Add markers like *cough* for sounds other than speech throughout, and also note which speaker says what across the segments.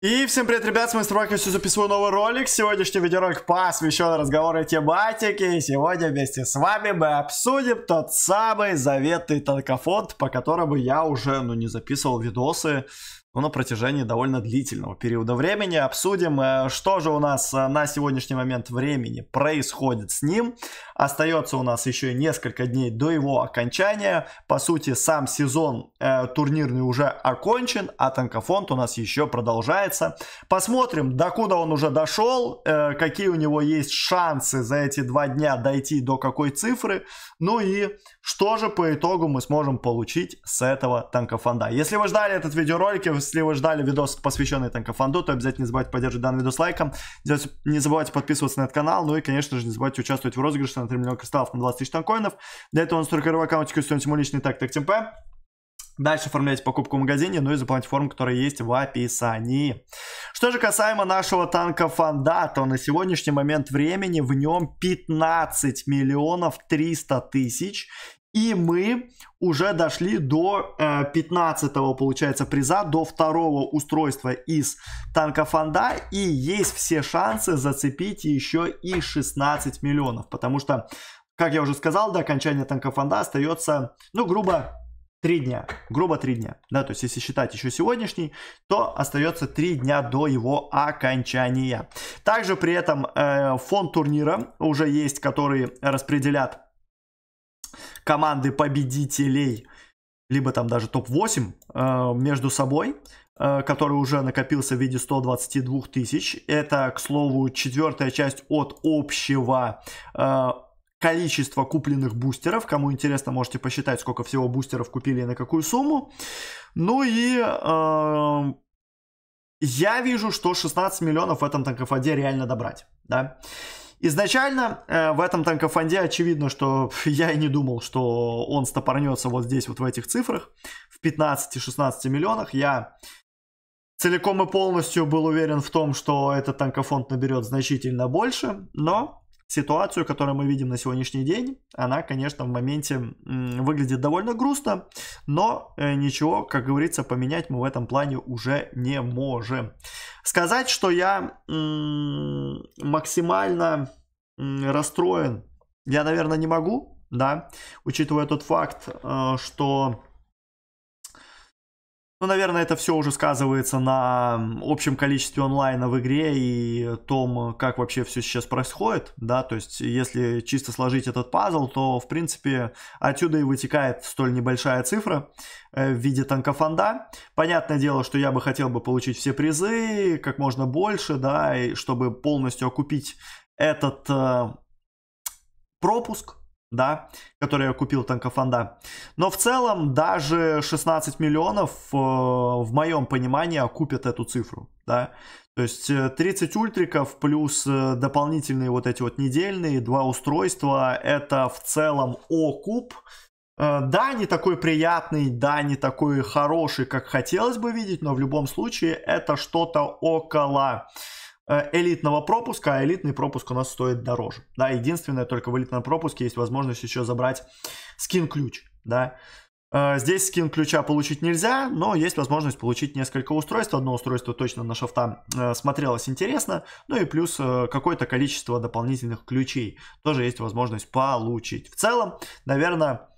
Speaker 1: И всем привет, ребят, с вами стороны все записываю новый ролик. Сегодняшний видеоролик посвящен разговору тематики. И сегодня вместе с вами мы обсудим тот самый заветный танкофонд, по которому я уже, ну, не записывал видосы ну, на протяжении довольно длительного периода времени. Обсудим, э, что же у нас э, на сегодняшний момент времени происходит с ним. Остается у нас еще несколько дней до его окончания. По сути, сам сезон э, турнирный уже окончен, а танкофонд у нас еще продолжается. Посмотрим, докуда он уже дошел, э, какие у него есть шансы за эти два дня дойти до какой цифры. Ну и что же по итогу мы сможем получить с этого танкофонда. Если вы ждали этот видеоролик, если вы ждали видос, посвященный танкофанду, то обязательно не забывайте поддерживать данный видос лайком. Не забывайте подписываться на этот канал. Ну и, конечно же, не забывайте участвовать в розыгрыше на 3 миллиона кристаллов на 20 тысяч танкоинов. Для этого у нас 40 аккаунтик, установите мой личный так, так, ТМП. Дальше оформляйте покупку в магазине, ну и заполняйте форму, которая есть в описании. Что же касаемо нашего танка Фанда, то на сегодняшний момент времени в нем 15 миллионов 300 тысяч и мы уже дошли до э, 15 получается, приза, до второго устройства из танка фонда. И есть все шансы зацепить еще и 16 миллионов. Потому что, как я уже сказал, до окончания танка фонда остается, ну, грубо, 3 дня. Грубо 3 дня. Да, то есть, если считать еще сегодняшний, то остается 3 дня до его окончания. Также при этом э, фонд турнира уже есть, который распределят команды победителей, либо там даже топ-8 э, между собой, э, который уже накопился в виде 122 тысяч. Это, к слову, четвертая часть от общего э, количества купленных бустеров. Кому интересно, можете посчитать, сколько всего бустеров купили и на какую сумму. Ну и э, я вижу, что 16 миллионов в этом танководе реально добрать. Да? Изначально э, в этом танкофонде очевидно, что *laughs* я и не думал, что он стопорнется вот здесь, вот в этих цифрах, в 15-16 миллионах. Я целиком и полностью был уверен в том, что этот танкофонд наберет значительно больше, но ситуацию, которую мы видим на сегодняшний день, она, конечно, в моменте выглядит довольно грустно, но э, ничего, как говорится, поменять мы в этом плане уже не можем. Сказать, что я максимально расстроен, я, наверное, не могу, да, учитывая тот факт, э, что ну, наверное, это все уже сказывается на общем количестве онлайна в игре и том, как вообще все сейчас происходит, да, то есть если чисто сложить этот пазл, то, в принципе, отсюда и вытекает столь небольшая цифра э, в виде танкофонда. Понятное дело, что я бы хотел бы получить все призы, как можно больше, да, и чтобы полностью окупить этот э, пропуск, да, который я купил танкофонда. Но в целом даже 16 миллионов э, в моем понимании окупят эту цифру, да. То есть 30 э, ультриков плюс э, дополнительные вот эти вот недельные, два устройства, это в целом окуп. Да, не такой приятный, да, не такой хороший, как хотелось бы видеть, но в любом случае это что-то около Э, элитного пропуска, а элитный пропуск у нас стоит дороже. Да, единственное, только в элитном пропуске есть возможность еще забрать скин-ключ, да. Э, здесь скин ключа получить нельзя, но есть возможность получить несколько устройств. Одно устройство точно на шафта э, смотрелось интересно. Ну и плюс какое-то количество дополнительных ключей тоже есть возможность получить. В целом, наверное,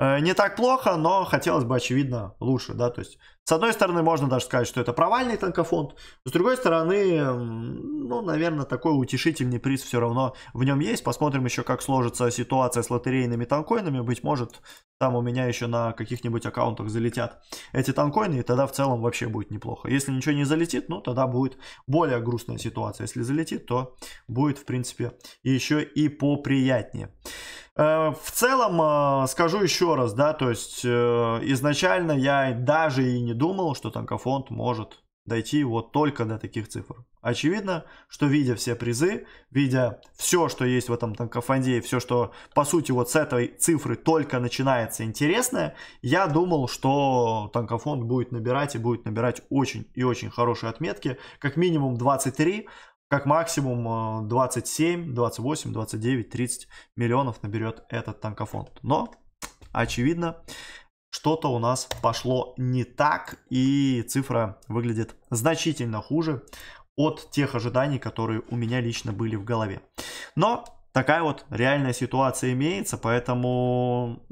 Speaker 1: Э, не так плохо, но хотелось бы, очевидно, лучше, да, то есть, с одной стороны, можно даже сказать, что это провальный танкофонд, с другой стороны, ну, наверное, такой утешительный приз все равно в нем есть, посмотрим еще, как сложится ситуация с лотерейными танкоинами, быть может, там у меня еще на каких-нибудь аккаунтах залетят эти танкоины, и тогда в целом вообще будет неплохо, если ничего не залетит, ну, тогда будет более грустная ситуация, если залетит, то будет, в принципе, еще и поприятнее. Э, в целом, э, скажу еще раз, да, то есть э, изначально я даже и не думал, что танкофонд может дойти вот только до таких цифр. Очевидно, что видя все призы, видя все, что есть в этом танкофонде, и все, что по сути вот с этой цифры только начинается интересное, я думал, что танкофонд будет набирать и будет набирать очень и очень хорошие отметки, как минимум 23, как максимум 27, 28, 29, 30 миллионов наберет этот танкофонд. Но, очевидно, что-то у нас пошло не так, и цифра выглядит значительно хуже от тех ожиданий, которые у меня лично были в голове. Но такая вот реальная ситуация имеется, поэтому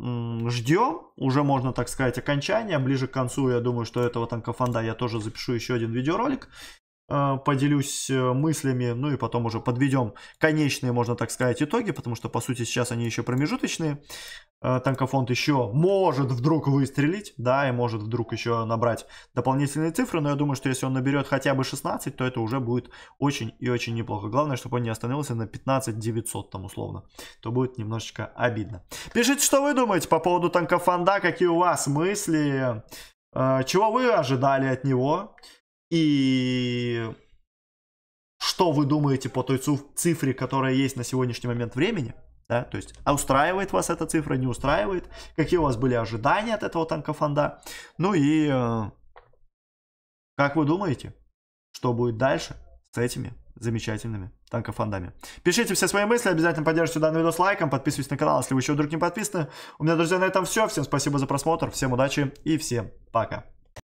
Speaker 1: ждем, уже можно, так сказать, окончания. Ближе к концу, я думаю, что этого танкофонда я тоже запишу еще один видеоролик. Э, поделюсь э, мыслями, ну и потом уже подведем конечные, можно так сказать, итоги, потому что, по сути, сейчас они еще промежуточные. Э, танкофонд еще может вдруг выстрелить, да, и может вдруг еще набрать дополнительные цифры, но я думаю, что если он наберет хотя бы 16, то это уже будет очень и очень неплохо. Главное, чтобы он не остановился на 15 900 там условно, то будет немножечко обидно. Пишите, что вы думаете по поводу танкофонда, какие у вас мысли, чего вы ожидали от него, и что вы думаете по той цифре, которая есть на сегодняшний момент времени? Да? То есть, а устраивает вас эта цифра, не устраивает? Какие у вас были ожидания от этого танкофонда? Ну и э, как вы думаете, что будет дальше с этими замечательными танкофондами. Пишите все свои мысли, обязательно поддержите данный видос лайком, подписывайтесь на канал, если вы еще вдруг не подписаны. У меня, друзья, на этом все. Всем спасибо за просмотр, всем удачи и всем пока.